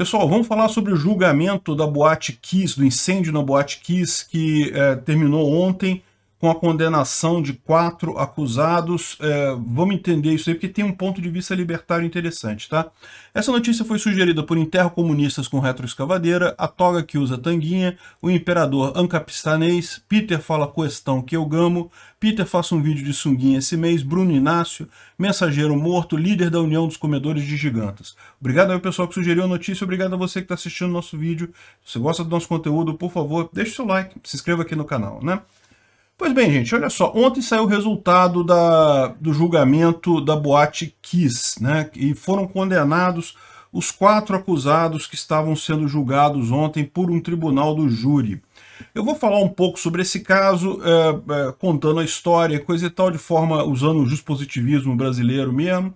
Pessoal, vamos falar sobre o julgamento da Boate Kiss, do incêndio na Boate Kiss, que é, terminou ontem com a condenação de quatro acusados. É, vamos entender isso aí, porque tem um ponto de vista libertário interessante, tá? Essa notícia foi sugerida por comunistas com retroescavadeira, a toga que usa tanguinha, o imperador ancapistanês, Peter fala questão que eu gamo, Peter faça um vídeo de sunguinha esse mês, Bruno Inácio, mensageiro morto, líder da União dos Comedores de Gigantas. Obrigado ao pessoal que sugeriu a notícia, obrigado a você que está assistindo o nosso vídeo. Se você gosta do nosso conteúdo, por favor, deixe seu like, se inscreva aqui no canal, né? Pois bem, gente, olha só. Ontem saiu o resultado da, do julgamento da boate Kiss, né? E foram condenados os quatro acusados que estavam sendo julgados ontem por um tribunal do júri. Eu vou falar um pouco sobre esse caso, é, é, contando a história, coisa e tal, de forma usando o positivismo brasileiro mesmo,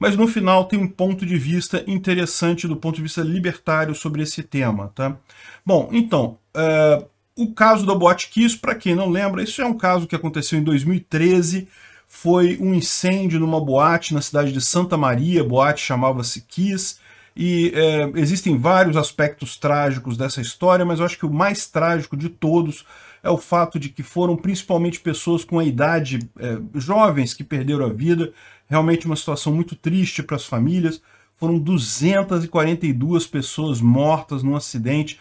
mas no final tem um ponto de vista interessante do ponto de vista libertário sobre esse tema, tá? Bom, então, é, o caso da boate Kiss para quem não lembra, isso é um caso que aconteceu em 2013, foi um incêndio numa boate na cidade de Santa Maria, a boate chamava-se Kiss, e é, existem vários aspectos trágicos dessa história, mas eu acho que o mais trágico de todos é o fato de que foram principalmente pessoas com a idade, é, jovens que perderam a vida, realmente uma situação muito triste para as famílias, foram 242 pessoas mortas num acidente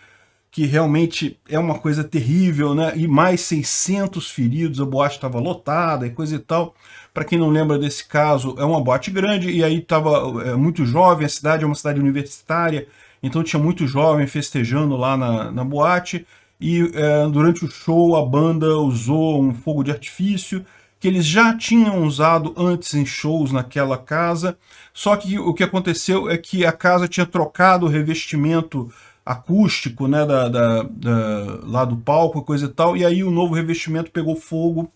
que realmente é uma coisa terrível, né? E mais 600 feridos, a boate estava lotada e coisa e tal. Para quem não lembra desse caso, é uma boate grande e aí estava é, muito jovem, a cidade é uma cidade universitária, então tinha muito jovem festejando lá na, na boate. E é, durante o show a banda usou um fogo de artifício que eles já tinham usado antes em shows naquela casa, só que o que aconteceu é que a casa tinha trocado o revestimento acústico, né, da, da, da, lá do palco, coisa e tal, e aí o novo revestimento pegou fogo,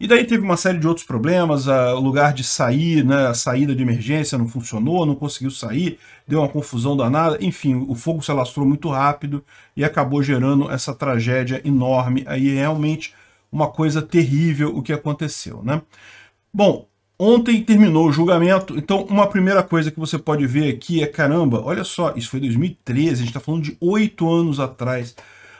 e daí teve uma série de outros problemas, a, o lugar de sair, né, a saída de emergência não funcionou, não conseguiu sair, deu uma confusão danada, enfim, o fogo se alastrou muito rápido e acabou gerando essa tragédia enorme, aí é realmente uma coisa terrível o que aconteceu, né. Bom, Ontem terminou o julgamento, então uma primeira coisa que você pode ver aqui é, caramba, olha só, isso foi 2013, a gente está falando de oito anos atrás.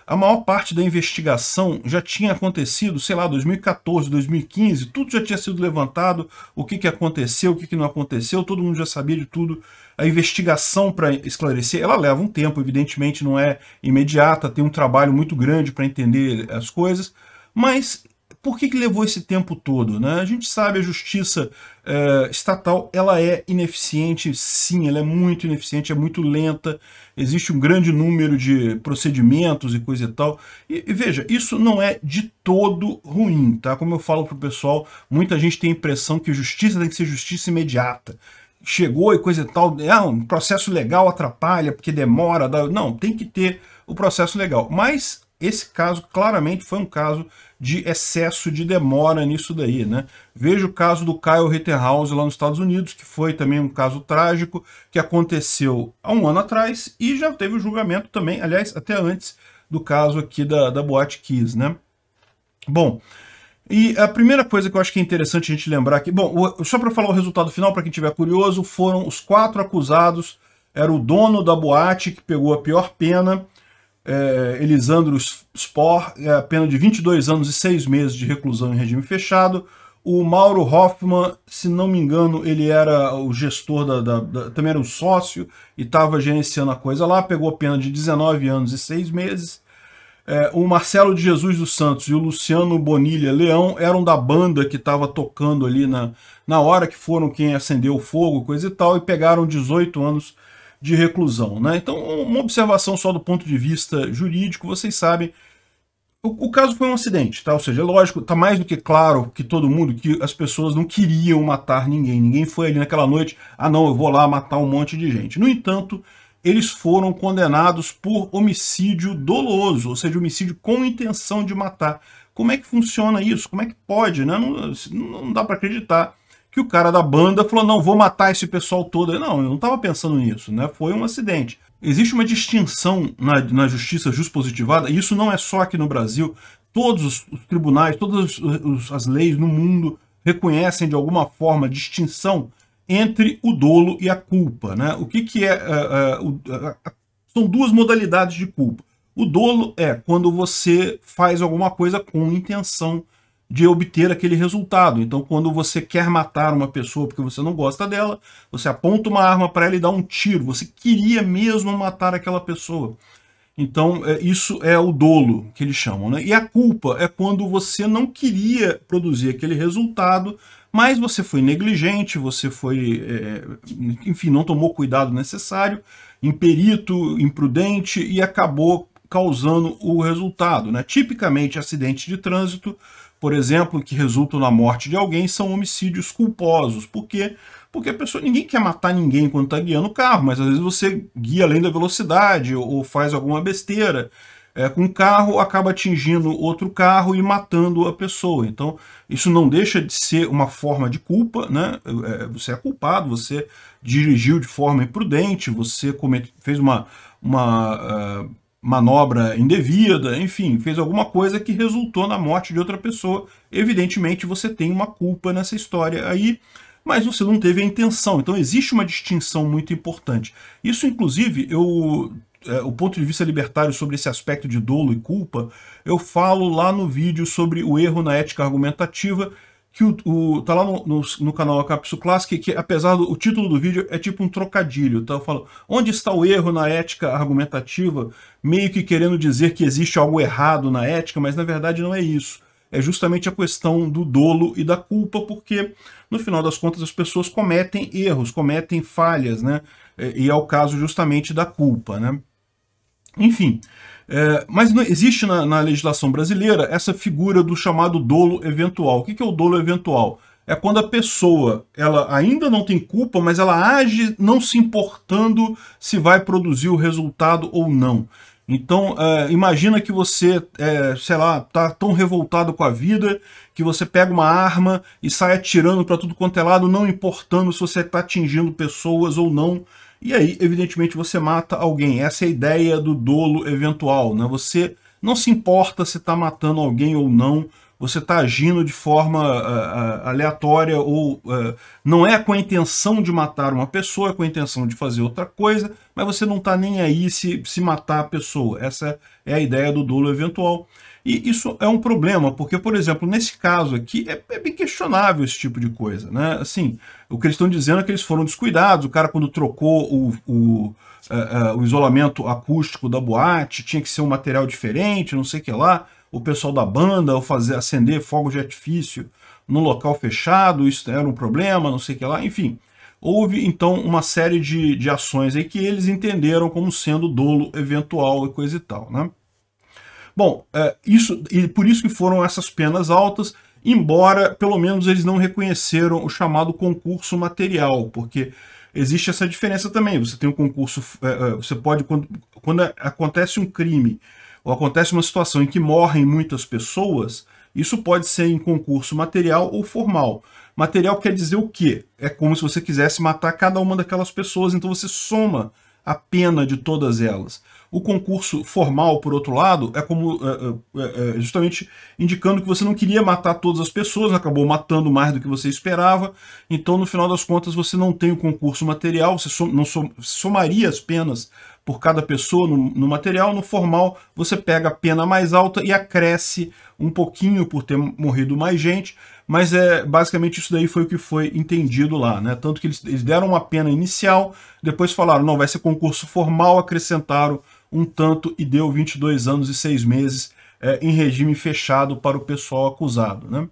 A maior parte da investigação já tinha acontecido, sei lá, 2014, 2015, tudo já tinha sido levantado, o que, que aconteceu, o que, que não aconteceu, todo mundo já sabia de tudo. A investigação para esclarecer, ela leva um tempo, evidentemente não é imediata, tem um trabalho muito grande para entender as coisas, mas por que, que levou esse tempo todo? Né? A gente sabe a justiça eh, estatal ela é ineficiente, sim, ela é muito ineficiente, é muito lenta, existe um grande número de procedimentos e coisa e tal. E, e veja, isso não é de todo ruim, tá? Como eu falo pro pessoal, muita gente tem a impressão que justiça tem que ser justiça imediata chegou e coisa e tal, é, ah, um processo legal atrapalha porque demora, dá... não, tem que ter o processo legal. Mas esse caso claramente foi um caso de excesso de demora nisso daí, né? Veja o caso do Kyle Rittenhouse lá nos Estados Unidos, que foi também um caso trágico, que aconteceu há um ano atrás e já teve o julgamento também, aliás, até antes do caso aqui da, da Boate Kiss, né? Bom, e a primeira coisa que eu acho que é interessante a gente lembrar aqui, bom, só para falar o resultado final, para quem tiver curioso, foram os quatro acusados, era o dono da boate que pegou a pior pena, é, Elisandro Spor é, pena de 22 anos e 6 meses de reclusão em regime fechado. O Mauro Hoffman, se não me engano, ele era o gestor, da, da, da também era um sócio e estava gerenciando a coisa lá, pegou pena de 19 anos e 6 meses. É, o Marcelo de Jesus dos Santos e o Luciano Bonilha Leão eram da banda que estava tocando ali na, na hora que foram quem acendeu o fogo, coisa e tal, e pegaram 18 anos de reclusão. Né? Então, uma observação só do ponto de vista jurídico, vocês sabem, o, o caso foi um acidente, tá? ou seja, é lógico, está mais do que claro que todo mundo, que as pessoas não queriam matar ninguém, ninguém foi ali naquela noite, ah não, eu vou lá matar um monte de gente. No entanto, eles foram condenados por homicídio doloso, ou seja, homicídio com intenção de matar. Como é que funciona isso? Como é que pode? Né? Não, não dá para acreditar que o cara da banda falou: não, vou matar esse pessoal todo. Não, eu não estava pensando nisso, né? Foi um acidente. Existe uma distinção na, na justiça positivada e isso não é só aqui no Brasil. Todos os, os tribunais, todas os, as leis no mundo reconhecem de alguma forma distinção entre o dolo e a culpa. Né? O que, que é. Uh, uh, uh, são duas modalidades de culpa. O dolo é quando você faz alguma coisa com intenção de obter aquele resultado. Então, quando você quer matar uma pessoa porque você não gosta dela, você aponta uma arma para ela e dá um tiro. Você queria mesmo matar aquela pessoa. Então, é, isso é o dolo que eles chamam. Né? E a culpa é quando você não queria produzir aquele resultado, mas você foi negligente, você foi, é, é enfim, não tomou cuidado necessário, imperito, imprudente e acabou causando o resultado. Né? Tipicamente, acidente de trânsito por exemplo, que resultam na morte de alguém são homicídios culposos. Por quê? Porque a pessoa, ninguém quer matar ninguém quando está guiando o carro, mas às vezes você guia além da velocidade ou, faz alguma besteira. É, com o carro, acaba atingindo outro carro e matando a pessoa. Então, isso não deixa de ser uma forma de culpa, né? É, você é culpado, você dirigiu de forma imprudente, você comete, fez uma, uma uh, manobra indevida, enfim, fez alguma coisa que resultou na morte de outra pessoa. Evidentemente você tem uma culpa nessa história aí, mas você não teve a intenção. Então existe uma distinção muito importante. Isso, inclusive, eu é, o ponto de vista libertário sobre esse aspecto de dolo e culpa, eu falo lá no vídeo sobre o erro na ética argumentativa, que o, o, tá lá no, no, no canal Acapsu Classic, que apesar do título do vídeo é tipo um trocadilho, tá? Eu falo, onde está o erro na ética argumentativa, meio que querendo dizer que existe algo errado na ética, mas na verdade não é isso. É justamente a questão do dolo e da culpa, porque no final das contas as pessoas cometem erros, cometem falhas, né? É, e é o caso justamente da culpa, né? Enfim, é, mas não, existe na, na, legislação brasileira essa figura do chamado dolo eventual. O que, que é o dolo eventual? É quando a pessoa ela ainda não tem culpa, mas ela age não se importando se vai produzir o resultado ou não. Então, uh, imagina que você, é, sei lá, está tão revoltado com a vida que você pega uma arma e sai atirando para tudo quanto é lado, não importando se você está atingindo pessoas ou não. E aí, evidentemente, você mata alguém. Essa é a ideia do dolo eventual, né? Você não se importa se está matando alguém ou não, você está agindo de forma uh, uh, aleatória ou uh, não é com a intenção de matar uma pessoa, é com a intenção de fazer outra coisa, mas você não está nem aí se, se matar a pessoa. Essa é a ideia do dolo eventual. E isso é um problema, porque, por exemplo, nesse caso aqui, é, é bem questionável esse tipo de coisa, né? Assim, o que eles estão dizendo é que eles foram descuidados, o cara quando trocou o, o, é, é, o isolamento acústico da boate, tinha que ser um material diferente, não sei o que lá, o pessoal da banda, ou fazer acender fogo de artifício no local fechado, isso era um problema, não sei o que lá, enfim. Houve, então, uma série de, de ações aí que eles entenderam como sendo dolo eventual e coisa e tal, né? Bom, é, isso e por isso que foram essas penas altas, embora pelo menos eles não reconheceram o chamado concurso material, porque existe essa diferença também. Você tem um concurso, é, é, você pode, quando, quando acontece um crime ou acontece uma situação em que morrem muitas pessoas, isso pode ser em concurso material ou formal. Material quer dizer o quê? É como se você quisesse matar cada uma daquelas pessoas, então você soma a pena de todas elas. O concurso formal, por outro lado, é como é é, é, é, justamente indicando que você não queria matar todas as pessoas, acabou matando mais do que você esperava. Então, no final das contas, você não tem o concurso material, você som, não som, somaria as penas por cada pessoa no, no, material. No formal, você pega a pena mais alta e acresce um pouquinho por ter morrido mais gente mas é basicamente isso daí foi o que foi entendido lá, né? Tanto que eles, eles deram uma pena inicial, depois falaram, não, vai ser concurso formal, acrescentaram um tanto e deu 22 anos e 6 meses é, em regime fechado para o pessoal acusado, né?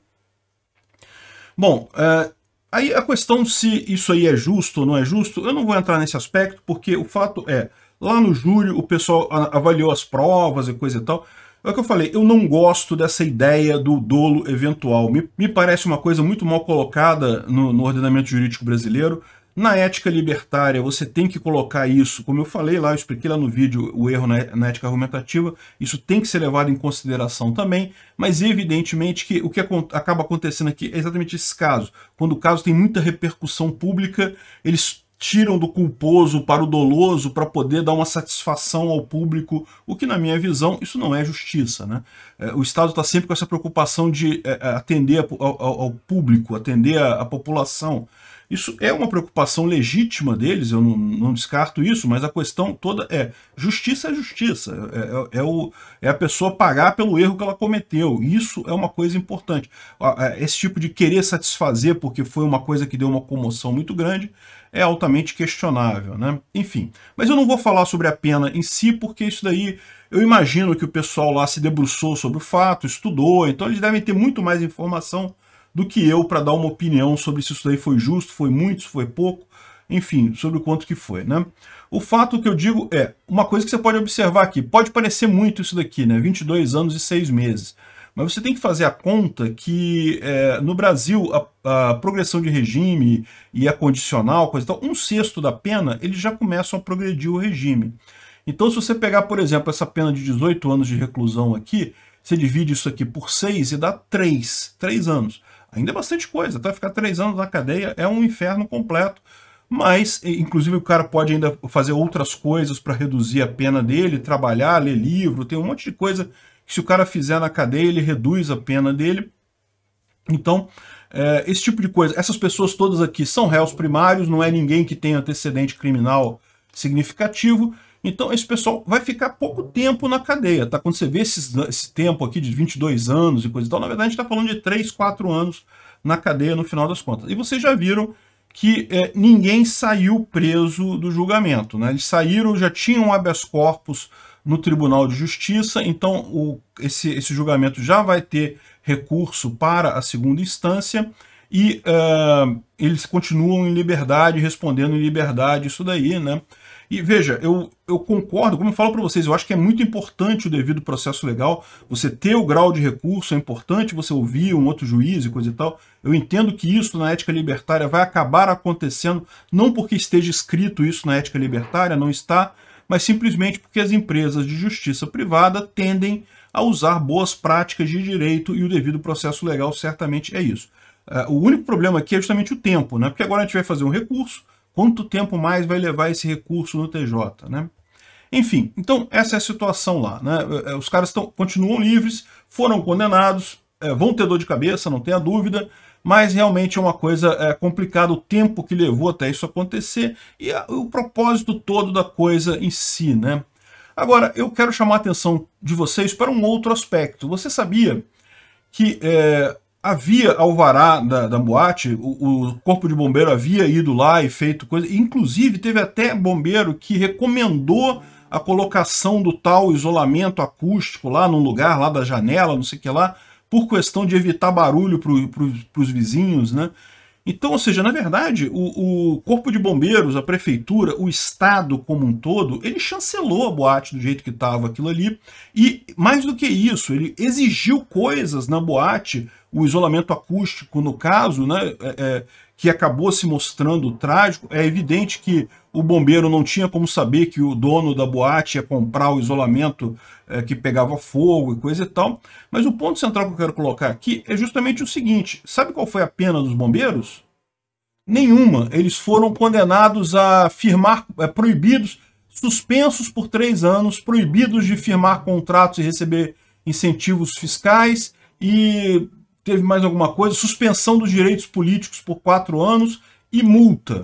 Bom, é, aí a questão se isso aí é justo ou não é justo, eu não vou entrar nesse aspecto, porque o fato é, lá no júri o pessoal avaliou as provas e coisa e tal, é o que eu falei, eu não gosto dessa ideia do dolo eventual. Me, me parece uma coisa muito mal colocada no, no ordenamento jurídico brasileiro. Na ética libertária, você tem que colocar isso, como eu falei lá, eu expliquei lá no vídeo o erro na, na, ética argumentativa, isso tem que ser levado em consideração também, mas evidentemente que o que acaba acontecendo aqui é exatamente esse caso. Quando o caso tem muita repercussão pública, eles tiram do culposo para o doloso para poder dar uma satisfação ao público, o que na minha visão isso não é justiça. Né? É, o Estado está sempre com essa preocupação de é, é, atender ao público, atender à população. Isso é uma preocupação legítima deles, eu não, não, descarto isso, mas a questão toda é justiça é justiça, é, é, o, é a pessoa pagar pelo erro que ela cometeu, isso é uma coisa importante. Esse tipo de querer satisfazer porque foi uma coisa que deu uma comoção muito grande, é altamente questionável, né? Enfim, mas eu não vou falar sobre a pena em si, porque isso daí eu imagino que o pessoal lá se debruçou sobre o fato, estudou, então eles devem ter muito mais informação do que eu para dar uma opinião sobre se isso daí foi justo, foi muito, se foi pouco, enfim, sobre o quanto que foi, né? O fato que eu digo é, uma coisa que você pode observar aqui, pode parecer muito isso daqui, né? 22 anos e 6 meses. Mas você tem que fazer a conta que é, no Brasil a, a, progressão de regime e a condicional, coisa e tal, um sexto da pena, eles já começam a progredir o regime. Então, se você pegar, por exemplo, essa pena de 18 anos de reclusão aqui, você divide isso aqui por 6 e dá 3, 3 anos. Ainda é bastante coisa, até tá? Ficar 3 anos na cadeia é um inferno completo. Mas, inclusive, o cara pode ainda fazer outras coisas para reduzir a pena dele, trabalhar, ler livro, tem um monte de coisa que se o cara fizer na cadeia, ele reduz a pena dele. Então, é, esse tipo de coisa. Essas pessoas todas aqui são réus primários, não é ninguém que tem antecedente criminal significativo. Então, esse pessoal vai ficar pouco tempo na cadeia, tá? Quando você vê esses, esse tempo aqui de 22 anos e coisa e tal, na verdade a gente está falando de 3, 4 anos na cadeia no final das contas. E vocês já viram que é, ninguém saiu preso do julgamento, né? Eles saíram, já tinham habeas corpus no Tribunal de Justiça, então o, esse, esse julgamento já vai ter recurso para a segunda instância e uh, eles continuam em liberdade, respondendo em liberdade, isso daí, né? E veja, eu, eu concordo, como eu falo para vocês, eu acho que é muito importante o devido processo legal, você ter o grau de recurso, é importante você ouvir um outro juiz e coisa e tal. Eu entendo que isso na ética libertária vai acabar acontecendo, não porque esteja escrito isso na ética libertária, não está, mas simplesmente porque as empresas de justiça privada tendem a usar boas práticas de direito e o devido processo legal certamente é isso. É, o único problema aqui é justamente o tempo, né? porque agora a gente vai fazer um recurso, quanto tempo mais vai levar esse recurso no TJ? Né? Enfim, então essa é a situação lá. Né? É, é, os caras tão, continuam livres, foram condenados, vão ter dor de cabeça, não tenha dúvida, mas realmente é uma coisa é, complicada o tempo que levou até isso acontecer e a, o propósito todo da coisa em si, né? Agora, eu quero chamar a atenção de vocês para um outro aspecto. Você sabia que é, havia alvará da, da boate, o, o, corpo de bombeiro havia ido lá e feito coisa, inclusive teve até bombeiro que recomendou a colocação do tal isolamento acústico lá num lugar lá da janela, não sei o que lá, por questão de evitar barulho para os vizinhos, né? Então, ou seja, na verdade, o, o, Corpo de Bombeiros, a Prefeitura, o Estado como um todo, ele chancelou a boate do jeito que estava aquilo ali. E, mais do que isso, ele exigiu coisas na boate o isolamento acústico, no caso, né, é, é, que acabou se mostrando trágico, é evidente que o bombeiro não tinha como saber que o dono da boate ia comprar o isolamento é, que pegava fogo e coisa e tal. Mas o ponto central que eu quero colocar aqui é justamente o seguinte: sabe qual foi a pena dos bombeiros? Nenhuma. Eles foram condenados a firmar, é, proibidos, suspensos por três anos, proibidos de firmar contratos e receber incentivos fiscais e teve mais alguma coisa, suspensão dos direitos políticos por quatro anos e multa.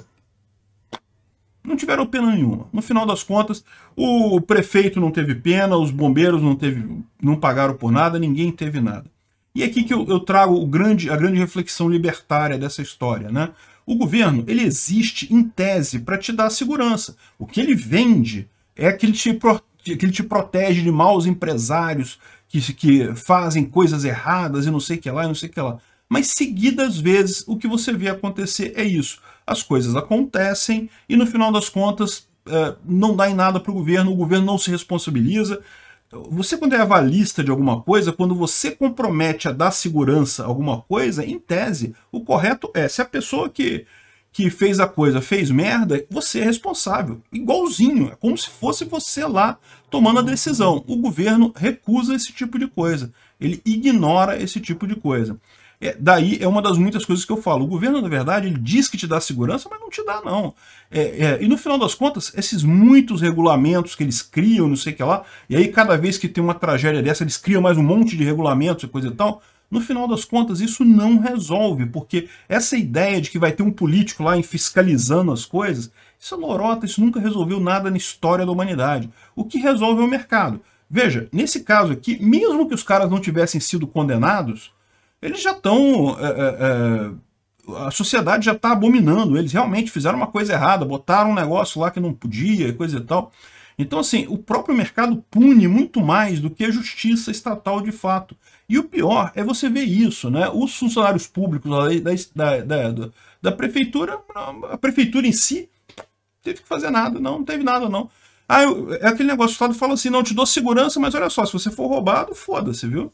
Não tiveram pena nenhuma. No final das contas, o prefeito não teve pena, os bombeiros não, teve, não pagaram por nada, ninguém teve nada. E é aqui que eu, eu trago grande, a grande reflexão libertária dessa história. Né? O governo ele existe, em tese, para te dar segurança. O que ele vende é que ele te tipo que ele te protege de maus empresários que, que fazem coisas erradas e não sei o que lá, e não sei o que lá. Mas seguidas vezes, o que você vê acontecer é isso. As coisas acontecem e no final das contas é, não dá em nada para o governo, o governo não se responsabiliza. Você quando é avalista de alguma coisa, quando você compromete a dar segurança a alguma coisa, em tese, o correto é, se a pessoa que que fez a coisa, fez merda, você é responsável. Igualzinho, é como se fosse você lá tomando a decisão. O governo recusa esse tipo de coisa, ele ignora esse tipo de coisa. É, daí é uma das muitas coisas que eu falo. O governo, na verdade, ele diz que te dá segurança, mas não te dá, não. É, é, e no final das contas, esses muitos regulamentos que eles criam, não sei o que lá, e aí cada vez que tem uma tragédia dessa, eles criam mais um monte de regulamentos e coisa e tal. No final das contas, isso não resolve, porque essa ideia de que vai ter um político lá fiscalizando as coisas, isso é lorota, isso nunca resolveu nada na história da humanidade. O que resolve é o mercado. Veja, nesse caso aqui, mesmo que os caras não tivessem sido condenados, eles já estão. É, é, é, a sociedade já está abominando, eles realmente fizeram uma coisa errada, botaram um negócio lá que não podia, coisa e tal. Então, assim, o próprio mercado pune muito mais do que a justiça estatal de fato. E o pior é você ver isso, né? Os funcionários públicos da, da, da, da prefeitura, a prefeitura em si, teve que fazer nada, não, não teve nada, não. Ah, eu, é aquele negócio, o Estado fala assim, não, te dou segurança, mas olha só, se você for roubado, foda-se, viu?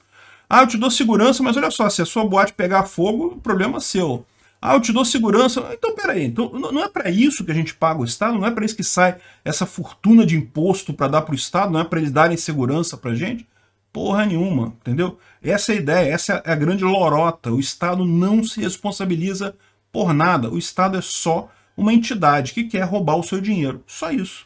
Ah, eu te dou segurança, mas olha só, se a sua boate pegar fogo, o problema é seu. Ah, eu te dou segurança. Então, peraí, então, não é para isso que a gente paga o Estado? Não é para isso que sai essa fortuna de imposto para dar para o Estado? Não é para eles darem segurança para gente? Porra nenhuma, entendeu? Essa é a ideia, essa é a grande lorota. O Estado não se responsabiliza por nada. O Estado é só uma entidade que quer roubar o seu dinheiro. Só isso.